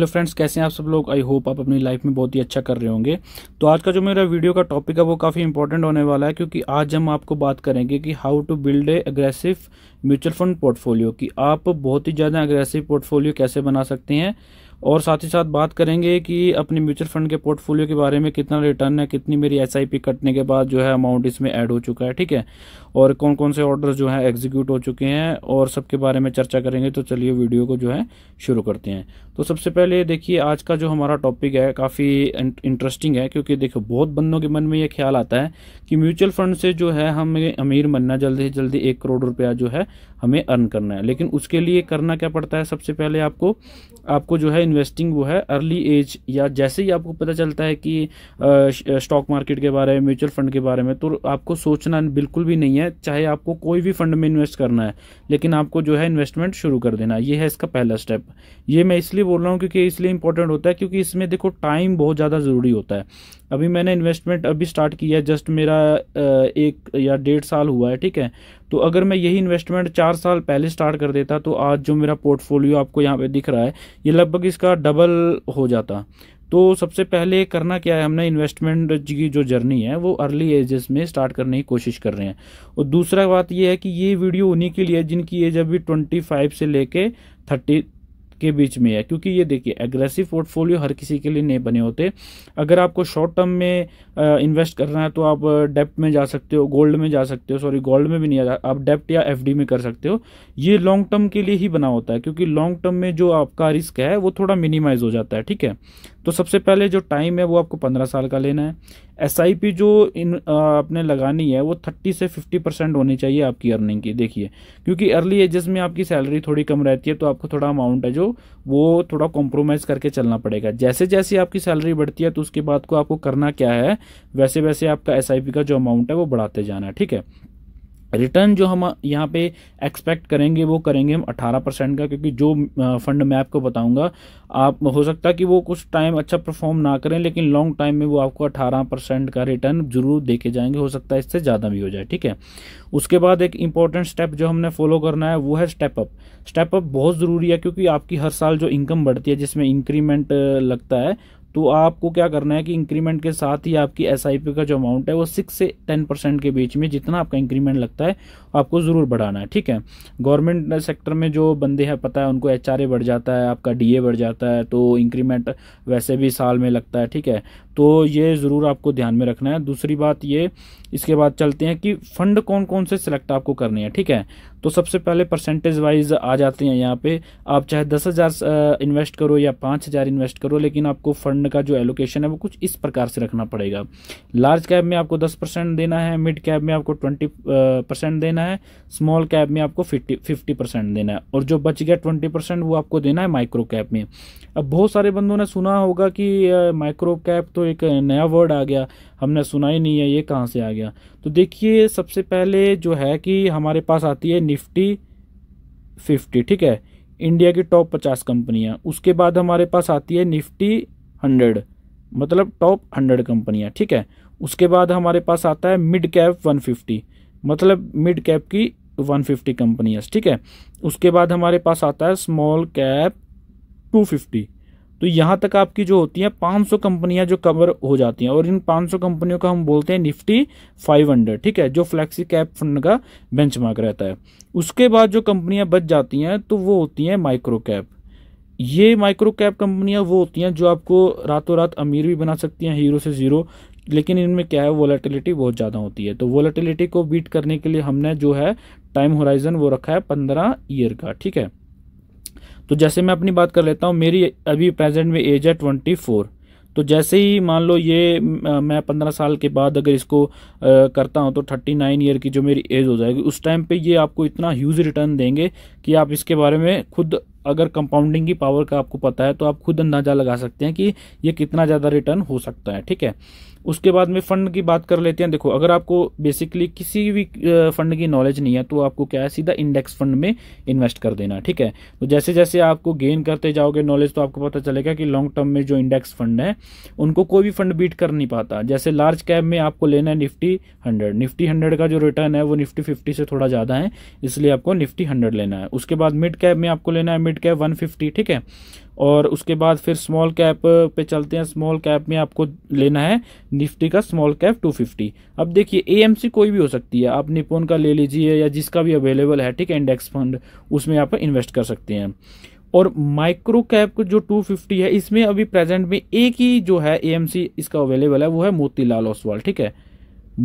hello friends कैसे हैं आप सब लोग आई होप आप अपनी लाइफ में बहुत ही अच्छा कर रहे होंगे तो आज का जो मेरा वीडियो का टॉपिक है वो काफ़ी इंपॉर्टेंट होने वाला है क्योंकि आज हम आपको बात करेंगे कि how to build a aggressive mutual fund portfolio कि आप बहुत ही ज़्यादा अग्रेसिव पोर्टफोलियो कैसे बना सकते हैं और साथ ही साथ बात करेंगे कि अपने म्यूचुअल फंड के पोर्टफोलियो के बारे में कितना रिटर्न है कितनी मेरी एस कटने के बाद जो है अमाउंट इसमें ऐड हो चुका है ठीक है और कौन कौन से ऑर्डर जो है एग्जीक्यूट हो चुके हैं और सबके बारे में चर्चा करेंगे तो चलिए वीडियो को जो है शुरू करते हैं तो सबसे पहले देखिए आज का जो हमारा टॉपिक है काफ़ी इंटरेस्टिंग है क्योंकि देखो बहुत बंदों के मन में ये ख्याल आता है कि म्यूचुअल फंड से जो है हमें अमीर बनना जल्दी से जल्दी एक करोड़ रुपया जो है हमें अर्न करना है लेकिन उसके लिए करना क्या पड़ता है सबसे पहले आपको आपको जो है इन्वेस्टिंग वो है अर्ली एज या जैसे ही आपको पता चलता है कि स्टॉक मार्केट के बारे में म्यूचुअल फंड के बारे में तो आपको सोचना बिल्कुल भी नहीं है चाहे आपको कोई भी फंड में इन्वेस्ट करना है लेकिन आपको जो है इन्वेस्टमेंट शुरू कर देना ये है इसका पहला स्टेप ये मैं इसलिए बोल रहा हूँ क्योंकि इसलिए इंपॉर्टेंट होता है क्योंकि इसमें देखो टाइम बहुत ज़्यादा ज़रूरी होता है अभी मैंने इन्वेस्टमेंट अभी स्टार्ट किया है जस्ट मेरा एक या डेढ़ साल हुआ है ठीक है तो अगर मैं यही इन्वेस्टमेंट चार साल पहले स्टार्ट कर देता तो आज जो मेरा पोर्टफोलियो आपको यहाँ पे दिख रहा है ये लगभग इसका डबल हो जाता तो सबसे पहले करना क्या है हमने इन्वेस्टमेंट की जो जर्नी है वो अर्ली एजेस में स्टार्ट करने की कोशिश कर रहे हैं और दूसरा बात ये है कि ये वीडियो उन्हीं के लिए जिनकी एज अभी ट्वेंटी फाइव से लेके थर्टी के बीच में है क्योंकि ये देखिए एग्रेसिव पोर्टफोलियो हर किसी के लिए नहीं बने होते अगर आपको शॉर्ट टर्म में इन्वेस्ट करना है तो आप डेप्ट में जा सकते हो गोल्ड में जा सकते हो सॉरी गोल्ड में भी नहीं आप डेप्ट या एफ में कर सकते हो ये लॉन्ग टर्म के लिए ही बना होता है क्योंकि लॉन्ग टर्म में जो आपका रिस्क है वो थोड़ा मिनिमाइज हो जाता है ठीक है तो सबसे पहले जो टाइम है वो आपको पंद्रह साल का लेना है एस आई पी जो इन आपने लगानी है वो थर्टी से फिफ्टी परसेंट होनी चाहिए आपकी अर्निंग की देखिए क्योंकि अर्ली एजेस में आपकी सैलरी थोड़ी कम रहती है तो आपको थोड़ा अमाउंट है जो वो थोड़ा कॉम्प्रोमाइज़ करके चलना पड़ेगा जैसे जैसे आपकी सैलरी बढ़ती है तो उसके बाद को आपको करना क्या है वैसे वैसे आपका एस आई पी का जो अमाउंट है वो बढ़ाते जाना है ठीक है रिटर्न जो हम यहाँ पे एक्सपेक्ट करेंगे वो करेंगे हम 18 परसेंट का क्योंकि जो फंड मैं आपको बताऊंगा आप हो सकता है कि वो कुछ टाइम अच्छा परफॉर्म ना करें लेकिन लॉन्ग टाइम में वो आपको 18 परसेंट का रिटर्न जरूर दे के जाएंगे हो सकता है इससे ज़्यादा भी हो जाए ठीक है उसके बाद एक इंपॉर्टेंट स्टेप जो हमने फॉलो करना है वो है स्टेप अप स्टेप अप बहुत ज़रूरी है क्योंकि आपकी हर साल जो इनकम बढ़ती है जिसमें इंक्रीमेंट लगता है तो आपको क्या करना है कि इंक्रीमेंट के साथ ही आपकी एस का जो अमाउंट है वो सिक्स से टेन परसेंट के बीच में जितना आपका इंक्रीमेंट लगता है आपको ज़रूर बढ़ाना है ठीक है गवर्नमेंट सेक्टर में जो बंदे हैं पता है उनको एच बढ़ जाता है आपका डी बढ़ जाता है तो इंक्रीमेंट वैसे भी साल में लगता है ठीक है तो ये ज़रूर आपको ध्यान में रखना है दूसरी बात ये इसके बाद चलते हैं कि फंड कौन कौन से सिलेक्ट आपको करने हैं ठीक है तो सबसे पहले परसेंटेज वाइज आ जाते हैं यहाँ पे आप चाहे दस हज़ार इन्वेस्ट करो या पाँच हज़ार इन्वेस्ट करो लेकिन आपको फंड का जो एलोकेशन है वो कुछ इस प्रकार से रखना पड़ेगा लार्ज कैब में आपको दस परसेंट देना है मिड कैब में आपको ट्वेंटी परसेंट देना है स्मॉल कैब में आपको फिफ्टी फिफ्टी परसेंट देना है और जो बच गया ट्वेंटी परसेंट वो आपको देना है माइक्रो कैब में अब बहुत सारे बंदों ने सुना होगा कि माइक्रो कैब तो तो एक नया वर्ड आ गया हमने सुना ही नहीं है ये कहाँ से आ गया तो देखिए सबसे पहले जो है कि हमारे पास आती है निफ्टी फिफ्टी ठीक है इंडिया की टॉप पचास कंपनियाँ उसके बाद हमारे पास आती है निफ्टी हंड्रेड मतलब टॉप हंड्रेड कंपनियाँ ठीक है उसके बाद हमारे पास आता है मिड कैप वन फिफ्टी मतलब मिड कैप की वन फिफ्टी कंपनियाँ ठीक है उसके बाद हमारे पास आता है स्मॉल कैप टू फिफ्टी तो यहाँ तक आपकी जो होती हैं 500 कंपनियां जो कवर हो जाती हैं और इन 500 कंपनियों का हम बोलते हैं निफ्टी 500 ठीक है जो फ्लैक्सी कैप फंड का बेंचमार्क रहता है उसके बाद जो कंपनियां बच जाती हैं तो वो होती हैं माइक्रो कैप ये माइक्रो कैप कंपनियां वो होती हैं जो आपको रातों रात अमीर भी बना सकती हैं हीरो से ज़ीरो लेकिन इनमें क्या है वोलेटिलिटी बहुत ज़्यादा होती है तो वोलेटिलिटी को बीट करने के लिए हमने जो है टाइम होराइजन वो रखा है पंद्रह ईयर का ठीक है तो जैसे मैं अपनी बात कर लेता हूँ मेरी अभी प्रेजेंट में एज है ट्वेंटी फोर तो जैसे ही मान लो ये मैं पंद्रह साल के बाद अगर इसको करता हूँ तो थर्टी नाइन ईयर की जो मेरी एज हो जाएगी उस टाइम पे ये आपको इतना ह्यूज रिटर्न देंगे कि आप इसके बारे में खुद अगर कंपाउंडिंग की पावर का आपको पता है तो आप खुद अंदाज़ा लगा सकते हैं कि ये कितना ज़्यादा रिटर्न हो सकता है ठीक है उसके बाद में फंड की बात कर लेते हैं देखो अगर आपको बेसिकली किसी भी फंड की नॉलेज नहीं है तो आपको क्या है सीधा इंडेक्स फंड में इन्वेस्ट कर देना ठीक है तो जैसे जैसे आपको गेन करते जाओगे नॉलेज तो आपको पता चलेगा कि लॉन्ग टर्म में जो इंडेक्स फंड है उनको कोई भी फंड बीट कर नहीं पाता जैसे लार्ज कैप में आपको लेना है निफ्टी हंड्रेड निफ्टी हंड्रेड का जो रिटर्न है वो निफ्टी फिफ्टी से थोड़ा ज़्यादा है इसलिए आपको निफ्टी हंड्रेड लेना है उसके बाद मिड कैप में आपको लेना है मिड कैप वन ठीक है और उसके बाद फिर स्मॉल कैप पे चलते हैं स्मॉल कैप में आपको लेना है निफ्टी का स्मॉल कैप 250 अब देखिए एएमसी कोई भी हो सकती है आप निपोन का ले लीजिए या जिसका भी अवेलेबल है ठीक है इंडेक्स फंड उसमें आप इन्वेस्ट कर सकते हैं और माइक्रो कैप जो 250 है इसमें अभी प्रेजेंट में एक ही जो है ए इसका अवेलेबल है वो है मोतीलाल ओसवाल ठीक है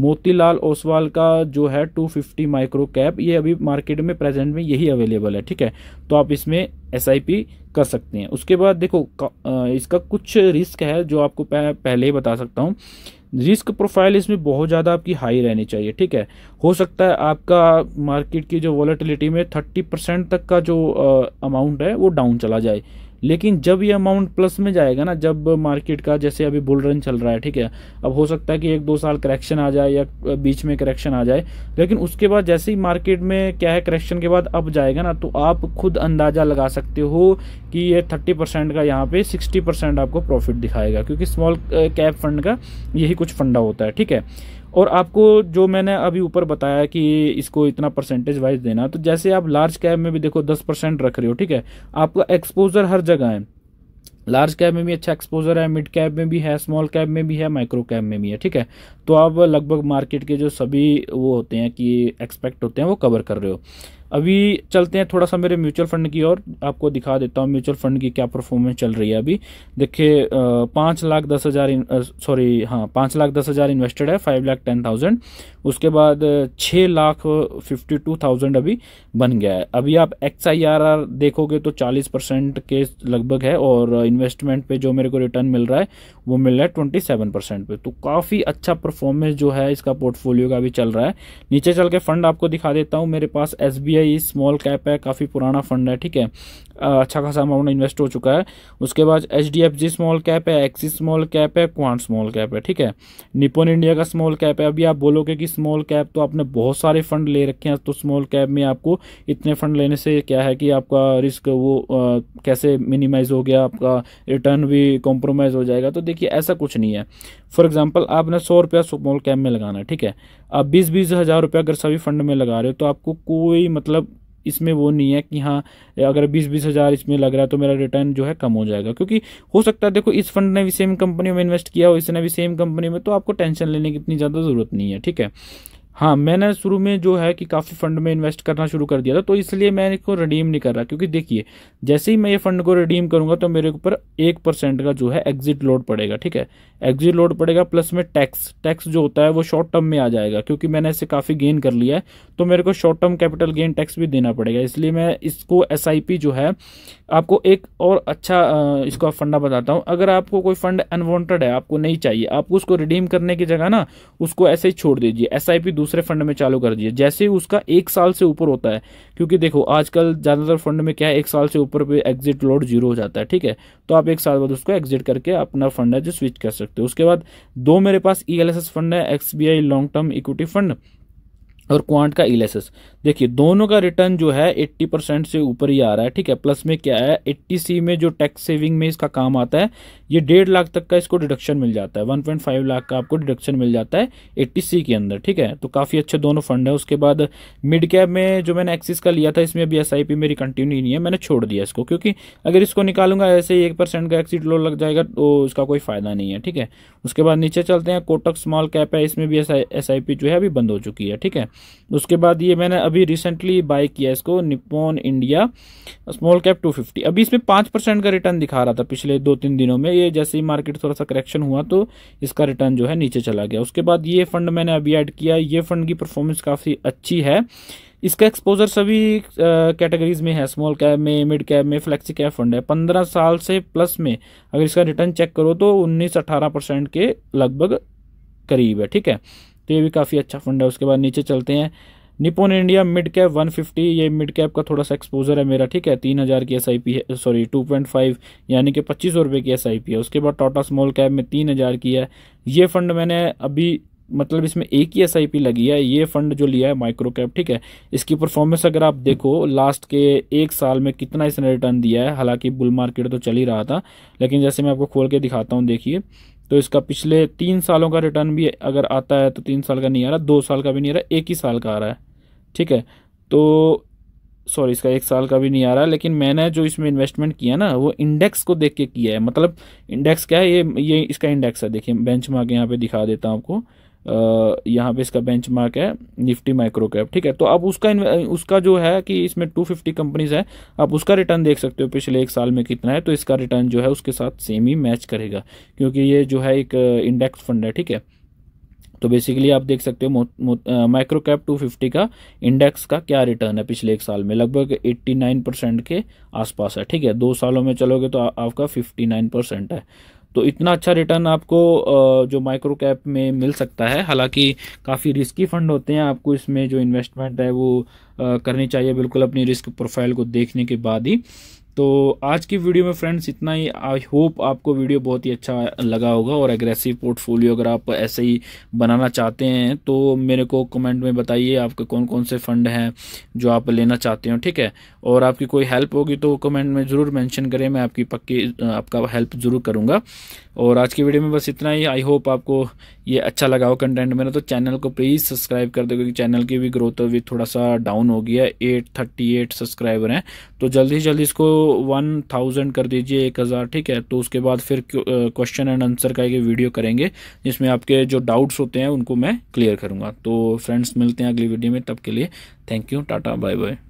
मोतीलाल ओसवाल का जो है 250 माइक्रो कैप ये अभी मार्केट में प्रेजेंट में यही अवेलेबल है ठीक है तो आप इसमें एस कर सकते हैं उसके बाद देखो इसका कुछ रिस्क है जो आपको पहले ही बता सकता हूँ रिस्क प्रोफाइल इसमें बहुत ज़्यादा आपकी हाई रहनी चाहिए ठीक है हो सकता है आपका मार्केट की जो वॉलेटिलिटी में थर्टी परसेंट तक का जो अमाउंट है वो डाउन चला जाए लेकिन जब ये अमाउंट प्लस में जाएगा ना जब मार्केट का जैसे अभी बुल रन चल रहा है ठीक है अब हो सकता है कि एक दो साल करेक्शन आ जाए या बीच में करेक्शन आ जाए लेकिन उसके बाद जैसे ही मार्केट में क्या है करेक्शन के बाद अब जाएगा ना तो आप खुद अंदाज़ा लगा सकते हो कि ये थर्टी परसेंट का यहाँ पे सिक्सटी परसेंट आपको प्रॉफिट दिखाएगा क्योंकि स्मॉल कैप फंड का यही कुछ फंडा होता है ठीक है और आपको जो मैंने अभी ऊपर बताया कि इसको इतना परसेंटेज वाइज देना तो जैसे आप लार्ज कैब में भी देखो दस परसेंट रख रहे हो ठीक है आपका एक्सपोजर हर जगह है लार्ज कैब में भी अच्छा एक्सपोजर है मिड कैब में भी है स्मॉल कैब में भी है माइक्रो कैब में भी है ठीक है तो आप लगभग मार्केट के जो सभी वो होते हैं कि एक्सपेक्ट होते हैं वो कवर कर रहे हो अभी चलते हैं थोड़ा सा मेरे म्यूचुअल फंड की और आपको दिखा देता हूँ म्यूचुअल फंड की क्या परफॉर्मेंस चल रही है अभी देखिए पाँच लाख दस हज़ार सॉरी हाँ पाँच लाख दस हज़ार इन्वेस्टेड है फाइव लाख टेन थाउजेंड उसके बाद छः लाख फिफ्टी टू थाउजेंड अभी बन गया है अभी आप एक्स आई आर आर देखोगे तो चालीस परसेंट के लगभग है और इन्वेस्टमेंट पे जो मेरे को रिटर्न मिल रहा है वो मिल रहा है ट्वेंटी सेवन परसेंट पे तो काफ़ी अच्छा परफॉर्मेंस जो है इसका पोर्टफोलियो का भी चल रहा है नीचे चल के फंड आपको दिखा देता हूँ मेरे पास एस स्मॉल कैप है काफ़ी पुराना फंड है ठीक है अच्छा खासा अमाउंट इन्वेस्ट हो चुका है उसके बाद एच स्मॉल कैप है एक्सिस स्मॉल कैप है क्वांट स्मॉल कैप है ठीक है निपोन इंडिया का स्मॉल कैप है अभी आप बोलोगे कि स्मॉल कैप तो आपने बहुत सारे फंड ले रखे हैं तो स्मॉल कैप में आपको इतने फंड लेने से क्या है कि आपका रिस्क वो आ, कैसे मिनिमाइज हो गया आपका रिटर्न भी कॉम्प्रोमाइज़ हो जाएगा तो देखिए ऐसा कुछ नहीं है फॉर एग्जाम्पल आपने सौ स्मॉल कैप में लगाना है ठीक है आप बीस बीस हज़ार रुपये अगर सभी फंड में लगा रहे हो तो आपको कोई मतलब इसमें वो नहीं है कि हाँ अगर बीस बीस हज़ार इसमें लग रहा है तो मेरा रिटर्न जो है कम हो जाएगा क्योंकि हो सकता है देखो इस फंड ने भी सेम कंपनी में इन्वेस्ट किया हो इसने भी सेम कंपनी में तो आपको टेंशन लेने की इतनी ज़्यादा ज़रूरत नहीं है ठीक है हाँ मैंने शुरू में जो है कि काफ़ी फंड में इन्वेस्ट करना शुरू कर दिया था तो इसलिए मैं इसको रिडीम नहीं कर रहा क्योंकि देखिए जैसे ही मैं ये फंड को रिडीम करूँगा तो मेरे ऊपर एक परसेंट का जो है एग्जिट लोड पड़ेगा ठीक है एग्जिट लोड पड़ेगा प्लस में टैक्स टैक्स जो होता है वो शॉर्ट टर्म में आ जाएगा क्योंकि मैंने इसे काफ़ी गेन कर लिया है तो मेरे को short term capital gain tax भी देना पड़ेगा इसलिए मैं इसको एस जो है आपको एक और अच्छा इसका फंडा बताता हूँ अगर आपको कोई फंड अनवॉन्टेड है आपको नहीं चाहिए आपको उसको रिडीम करने की जगह ना उसको ऐसे ही छोड़ दीजिए एस आई दूसरे फंड में चालू कर दिया जैसे उसका एक साल से ऊपर होता है क्योंकि देखो आजकल ज़्यादातर फंड में क्या है एक साल से ऊपर पे एग्जिट लोड जीरो हो जाता है ठीक है तो आप एक साल बाद उसको एग्जिट करके अपना फंड है जो स्विच कर सकते हो उसके बाद दो मेरे पास ई e फंड है X long term equity fund और क्वांट का इलेसेस e देखिए दोनों का रिटर्न जो है 80 परसेंट से ऊपर ही आ रहा है ठीक है प्लस में क्या है 80 सी में जो टैक्स सेविंग में इसका काम आता है ये डेढ़ लाख तक का इसको डिडक्शन मिल जाता है 1.5 लाख का आपको डिडक्शन मिल जाता है 80 सी के अंदर ठीक है तो काफ़ी अच्छे दोनों फंड है उसके बाद मिड कैप में जो मैंने एक्सिस का लिया था इसमें अभी एस मेरी कंटिन्यू नहीं है मैंने छोड़ दिया इसको क्योंकि अगर इसको निकालूंगा ऐसे ही एक का एक्सिट लो लग जाएगा तो उसका कोई फ़ायदा नहीं है ठीक है उसके बाद नीचे चलते हैं कोटक स्मॉल कैप है इसमें भी एस जो है अभी बंद हो चुकी है ठीक है उसके बाद ये मैंने अभी रिसेंटली बाय किया इसको निपोन इंडिया स्मॉल कैप 250 अभी इसमें पाँच परसेंट का रिटर्न दिखा रहा था पिछले दो तीन दिनों में ये जैसे ही मार्केट थोड़ा सा करेक्शन हुआ तो इसका रिटर्न जो है नीचे चला गया उसके बाद ये फंड मैंने अभी ऐड किया ये फंड की परफॉर्मेंस काफ़ी अच्छी है इसका एक्सपोजर सभी कैटेगरीज में है स्मॉल कैप में मिड कैप में फ्लेक्सी कैप फंड है पंद्रह साल से प्लस में अगर इसका रिटर्न चेक करो तो उन्नीस अठारह परसेंट के लगभग करीब है ठीक है तो ये भी काफ़ी अच्छा फंड है उसके बाद नीचे चलते हैं निपोन इंडिया मिड कैप 150 ये मिड कैप का थोड़ा सा एक्सपोजर है मेरा ठीक है तीन हज़ार की एस आई पी है सॉरी टू पॉइंट फाइव यानी कि पच्चीस सौ रुपये की एस आई पी है उसके बाद टाटा स्मॉल कैप में तीन हज़ार की है ये फंड मैंने अभी मतलब इसमें एक ही एस लगी है ये फंड जो लिया है माइक्रो कैप ठीक है इसकी परफॉर्मेंस अगर आप देखो लास्ट के एक साल में कितना इसने रिटर्न दिया है हालांकि बुल मार्केट तो चल ही रहा था लेकिन जैसे मैं आपको खोल के दिखाता हूँ देखिए तो इसका पिछले तीन सालों का रिटर्न भी अगर आता है तो तीन साल का नहीं आ रहा दो साल का भी नहीं आ रहा एक ही साल का आ रहा है ठीक है तो सॉरी इसका एक साल का भी नहीं आ रहा लेकिन मैंने जो इसमें इन्वेस्टमेंट किया ना वो इंडेक्स को देख के किया है मतलब इंडेक्स क्या है ये ये इसका इंडेक्स है देखिए बेंच मार्क यहाँ पे दिखा देता हूँ आपको यहाँ पे इसका बेंच मार्क है निफ्टी माइक्रो कैप ठीक है तो अब उसका उसका जो है कि इसमें 250 कंपनीज है आप उसका रिटर्न देख सकते हो पिछले एक साल में कितना है तो इसका रिटर्न जो है उसके साथ सेम ही मैच करेगा क्योंकि ये जो है एक इंडेक्स फंड है ठीक है तो बेसिकली आप देख सकते हो माइक्रो कैप टू फिफ्टी का इंडेक्स का क्या रिटर्न है पिछले एक साल में लगभग एट्टी नाइन परसेंट के आसपास है ठीक है दो सालों में चलोगे तो आ, आपका फिफ्टी नाइन परसेंट है तो इतना अच्छा रिटर्न आपको जो माइक्रो कैप में मिल सकता है हालांकि काफ़ी रिस्की फंड होते हैं आपको इसमें जो इन्वेस्टमेंट है वो करनी चाहिए बिल्कुल अपनी रिस्क प्रोफाइल को देखने के बाद ही तो आज की वीडियो में फ्रेंड्स इतना ही आई होप आपको वीडियो बहुत ही अच्छा लगा होगा और एग्रेसिव पोर्टफोलियो अगर आप ऐसे ही बनाना चाहते हैं तो मेरे को कमेंट में बताइए आपके कौन कौन से फंड हैं जो आप लेना चाहते हो ठीक है और आपकी कोई हेल्प होगी तो कमेंट में ज़रूर मेंशन करें मैं आपकी पक्की आपका हेल्प ज़रूर करूँगा और आज की वीडियो में बस इतना ही आई होप आपको ये अच्छा लगा हो कंटेंट मेरा तो चैनल को प्लीज़ सब्सक्राइब कर दो क्योंकि चैनल की भी ग्रोथ अभी थोड़ा सा डाउन हो गया एट थर्टी एट सब्सक्राइबर हैं तो जल्दी से जल्दी इसको वन थाउजेंड कर दीजिए एक हज़ार ठीक है तो उसके बाद फिर क्वेश्चन एंड आंसर का एक वीडियो करेंगे जिसमें आपके जो डाउट्स होते हैं उनको मैं क्लियर करूँगा तो फ्रेंड्स मिलते हैं अगली वीडियो में तब के लिए thank you tata bye bye